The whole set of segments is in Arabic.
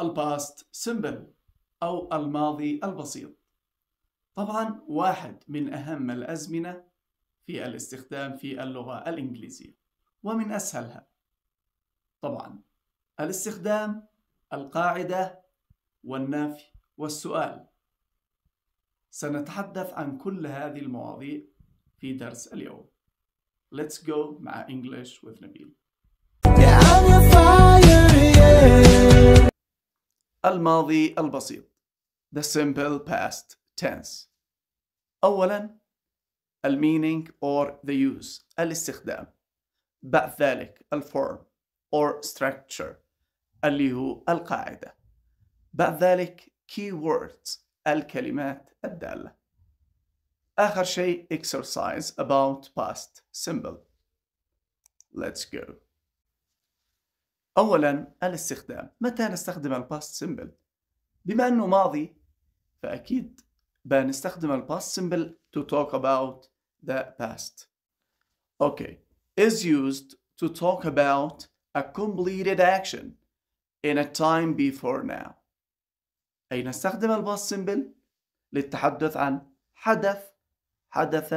الباست سيمبل أو الماضي البسيط طبعا واحد من أهم الأزمنة في الاستخدام في اللغة الإنجليزية ومن أسهلها طبعا الاستخدام القاعدة والنفي والسؤال سنتحدث عن كل هذه المواضيع في درس اليوم Let's go مع English with Nabil yeah, الماضي البسيط the simple past tense أولا meaning or the use الاستخدام بعد ذلك الform or structure اللي هو القاعدة بعد ذلك keywords الكلمات الدالة آخر شيء exercise about past simple. let's go أولا الاستخدام متى نستخدم الباست سيمبل بما أنه ماضي فأكيد بنستخدم الباست سيمبل to talk about the past Okay is used to talk about a completed action in a time before now أي نستخدم الباست سيمبل للتحدث عن حدث حدث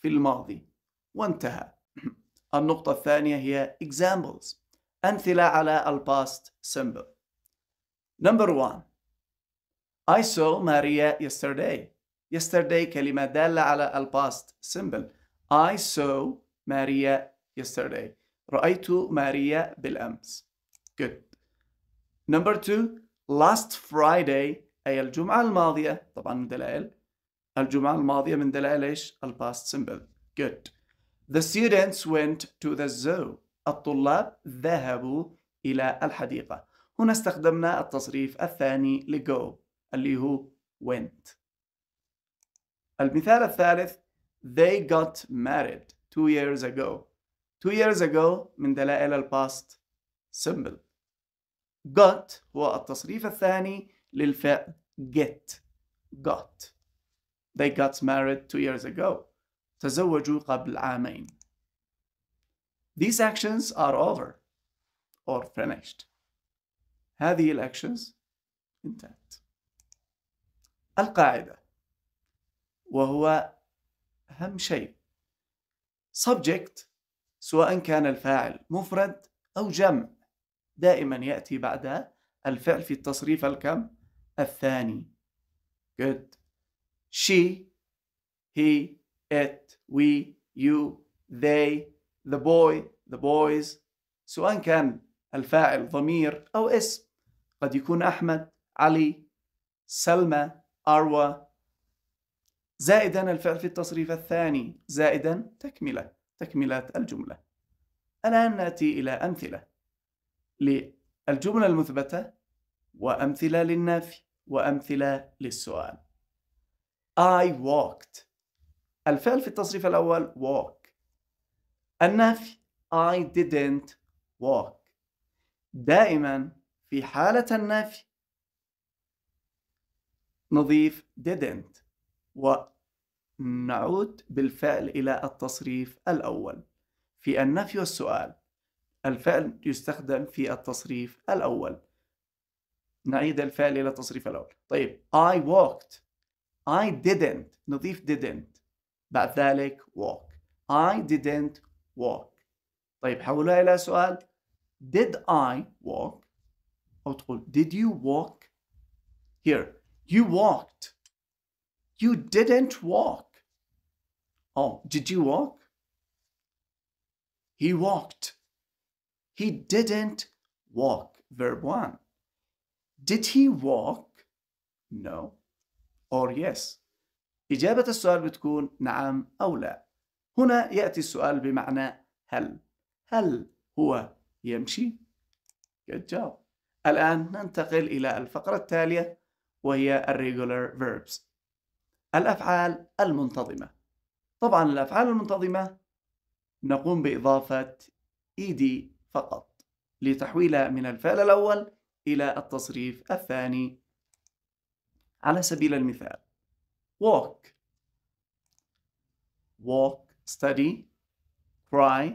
في الماضي وانتهى النقطة الثانية هي examples أمثلة على ال past simple. Number one. I saw Maria yesterday. Yesterday كلمة دالة على ال past simple. I saw Maria yesterday. رأيت ماريا بالأمس. Good. Number two. Last Friday أي الجمعة الماضية طبعا من دلائل الجمعة الماضية من دلائل ايش؟ ال past simple. Good. The students went to the zoo. الطلاب ذهبوا إلى الحديقة هنا استخدمنا التصريف الثاني لgo اللي هو went المثال الثالث They got married two years ago two years ago من دلائل الباست simple got هو التصريف الثاني للفعل get got They got married two years ago تزوجوا قبل عامين These actions are over or finished. هذه الأكشنز انتهت. القاعدة وهو أهم شيء subject سواء كان الفاعل مفرد أو جمع دائما يأتي بعد الفعل في التصريف الكم الثاني good she he it we you they the boy the boys سواء كان الفاعل ضمير أو اسم قد يكون أحمد علي سلمى أروى زائدا الفعل في التصريف الثاني زائدا تكملة تكملة الجملة الآن نأتي إلى أمثلة للجملة المثبتة وأمثلة للنفي وأمثلة للسؤال I walked الفعل في التصريف الأول walk النفي I didn't walk دائما في حالة النفي نضيف didn't ونعود بالفعل إلى التصريف الأول في النفي والسؤال الفعل يستخدم في التصريف الأول نعيد الفعل إلى التصريف الأول طيب I walked I didn't نضيف didn't بعد ذلك walk I didn't walk طيب حولها إلى سؤال did I walk أو تقول did you walk here you walked you didn't walk oh did you walk he walked he didn't walk verb 1 did he walk no or yes إجابة السؤال بتكون نعم أو لا هنا يأتي السؤال بمعنى هل هل هو يمشي؟ جاوب الآن ننتقل إلى الفقرة التالية وهي الريجولر verbs الأفعال المنتظمة طبعا الأفعال المنتظمة نقوم بإضافة ed فقط لتحويلها من الفعل الأول إلى التصريف الثاني على سبيل المثال walk walk study cry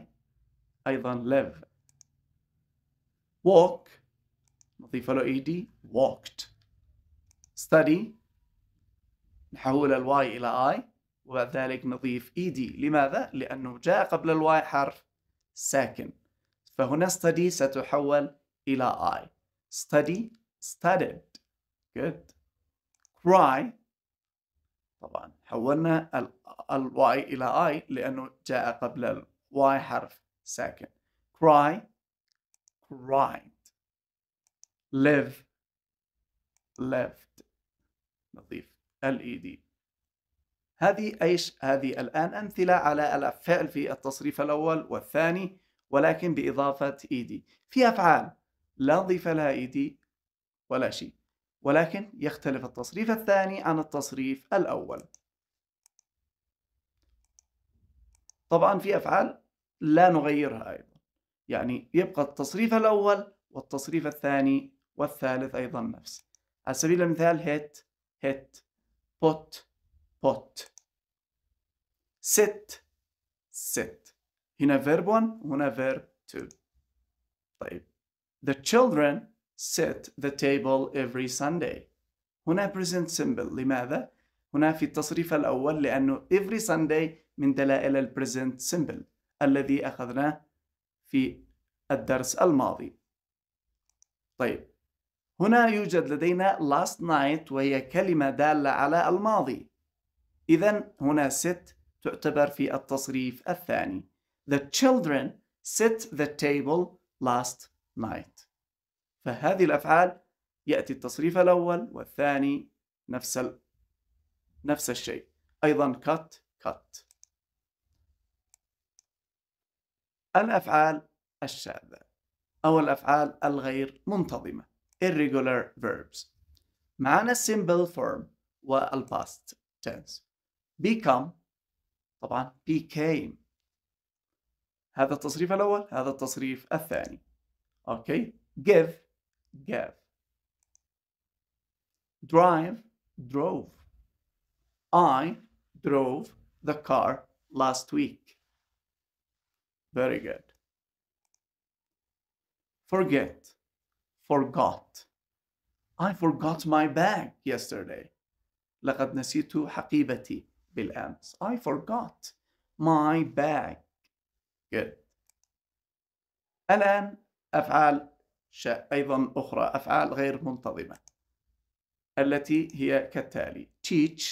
أيضا live walk نضيف له ed walked study نحول الواي إلى I وبعد ذلك نضيف ed لماذا؟ لأنه جاء قبل الواي حرف ساكن فهنا study ستحول إلى I study studied good cry طبعا حولنا الواي الى اي لانه جاء قبل الواي حرف ساكن cry cried live left نضيف ال -E هذه ايش هذه الان امثله على الفعل في التصريف الاول والثاني ولكن باضافه اي e دي في افعال لا نضيف لها اي e دي ولا شيء ولكن يختلف التصريف الثاني عن التصريف الأول طبعا في أفعال لا نغيرها أيضا يعني يبقى التصريف الأول والتصريف الثاني والثالث أيضا نفس على سبيل المثال hit hit put put sit sit هنا verb 1 وهنا verb 2 طيب the children set the table every Sunday هنا present simple لماذا؟ هنا في التصريف الأول لأنه every Sunday من دلائل ال present simple الذي أخذناه في الدرس الماضي طيب هنا يوجد لدينا last night وهي كلمة دالة على الماضي إذا هنا sit تعتبر في التصريف الثاني The children set the table last night فهذه الأفعال يأتي التصريف الأول والثاني نفس ال... نفس الشيء أيضا cut cut الأفعال الشاذة أو الأفعال الغير منتظمة irregular verbs معنا simple form وال past tense become طبعا became هذا التصريف الأول هذا التصريف الثاني أوكي give gave. Drive, drove. I drove the car last week. Very good. Forget, forgot. I forgot my bag yesterday. لقد نسيت حقيبتي بالأمس. I forgot my bag. Good. الآن أفعال أيضا أخرى أفعال غير منتظمة التي هي كالتالي teach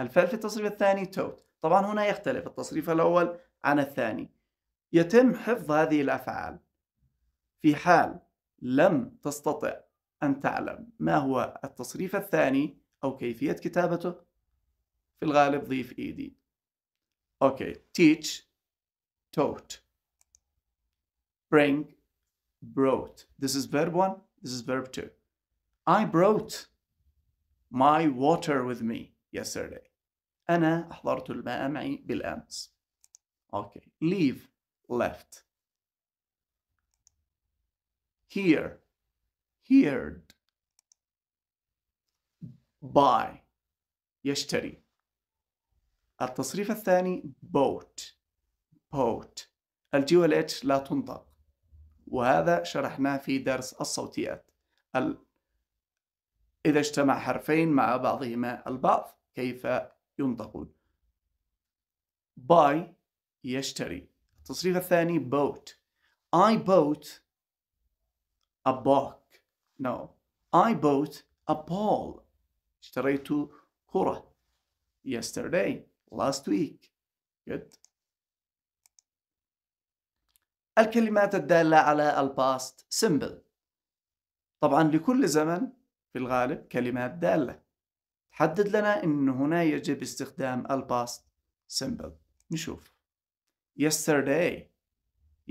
الفعل في التصريف الثاني taught طبعا هنا يختلف التصريف الأول عن الثاني يتم حفظ هذه الأفعال في حال لم تستطع أن تعلم ما هو التصريف الثاني أو كيفية كتابته في الغالب ضيف إيدي أوكي teach taught bring brought. This is verb one, this is verb two. I brought my water with me yesterday. أنا أحضرت الماء معي بالأمس. Okay. Leave, left. Hear, heard. Buy, يشتري. التصريف الثاني bought, bought. الجي والاتش لا تنطق. وهذا شرحناه في درس الصوتيات إذا اجتمع حرفين مع بعضهما البعض كيف ينطقون buy يشتري التصريف الثاني boat I bought a book no I bought a ball اشتريت كرة yesterday last week good الكلمات الدالة على الباست سيمبل طبعا لكل زمن في الغالب كلمات دالة حدد لنا أن هنا يجب استخدام الباست سيمبل نشوف yesterday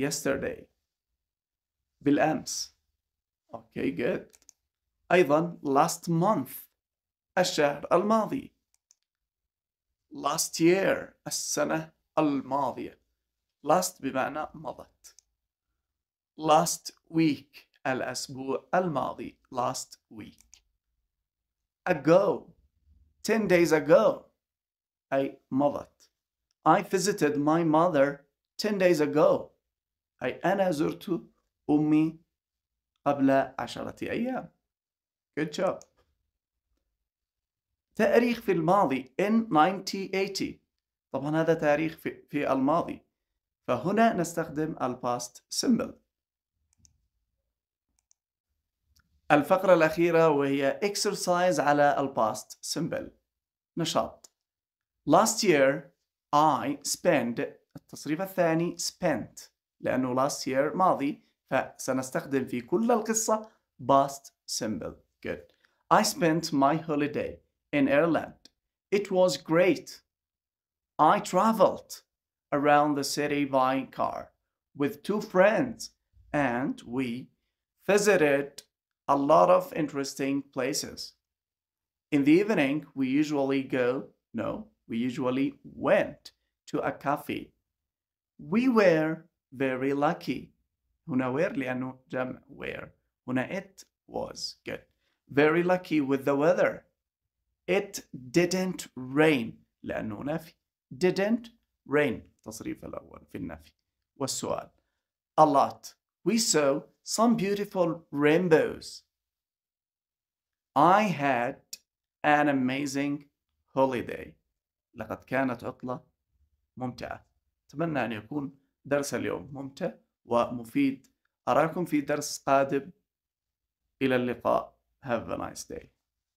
yesterday بالأمس أوكي okay, good أيضا last month الشهر الماضي last year السنة الماضية last بمعنى مضت last week الأسبوع الماضي last week ago 10 days ago أي مضت I visited my mother 10 days ago أي أنا زرت أمي قبل عشرة أيام good job تاريخ في الماضي in 1980 طبعا هذا تاريخ في, في الماضي فهنا نستخدم الباست simple الفقرة الأخيرة وهي exercise على ال past simple نشاط last year I spent التصريف الثاني spent لأنه last year ماضي فسنستخدم في كل القصة past simple good I spent my holiday in Ireland it was great I traveled around the city by car with two friends and we visited a lot of interesting places. In the evening, we usually go, no, we usually went to a cafe. We were very lucky. هنا were لأنه جمع where. هنا it was. Good. Very lucky with the weather. It didn't rain. لأنه نفي. Didn't rain. تصريف الأول في النفي. والسؤال. A lot. We saw some beautiful rainbows. I had an amazing holiday. لقد كانت عطلة ممتعة. أتمنى أن يكون درس اليوم ممتع ومفيد. أراكم في درس قادم. إلى اللقاء. Have a nice day.